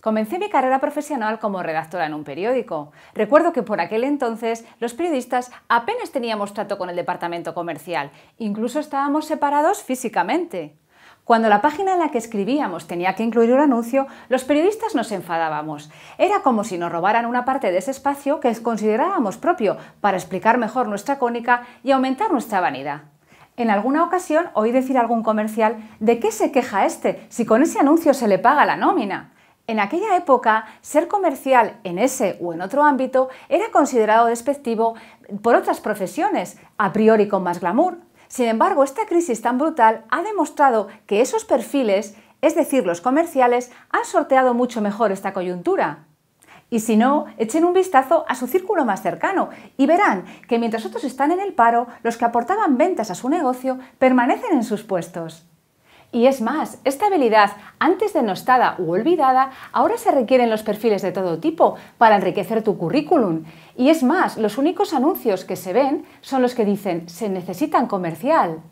Comencé mi carrera profesional como redactora en un periódico. Recuerdo que por aquel entonces los periodistas apenas teníamos trato con el departamento comercial, incluso estábamos separados físicamente. Cuando la página en la que escribíamos tenía que incluir un anuncio, los periodistas nos enfadábamos. Era como si nos robaran una parte de ese espacio que considerábamos propio para explicar mejor nuestra cónica y aumentar nuestra vanidad. En alguna ocasión oí decir a algún comercial, ¿de qué se queja este si con ese anuncio se le paga la nómina? En aquella época, ser comercial en ese o en otro ámbito era considerado despectivo por otras profesiones, a priori con más glamour. Sin embargo, esta crisis tan brutal ha demostrado que esos perfiles, es decir, los comerciales, han sorteado mucho mejor esta coyuntura. Y si no, echen un vistazo a su círculo más cercano y verán que mientras otros están en el paro, los que aportaban ventas a su negocio permanecen en sus puestos. Y es más, esta habilidad, antes denostada u olvidada, ahora se requieren los perfiles de todo tipo para enriquecer tu currículum. Y es más, los únicos anuncios que se ven son los que dicen se necesitan comercial.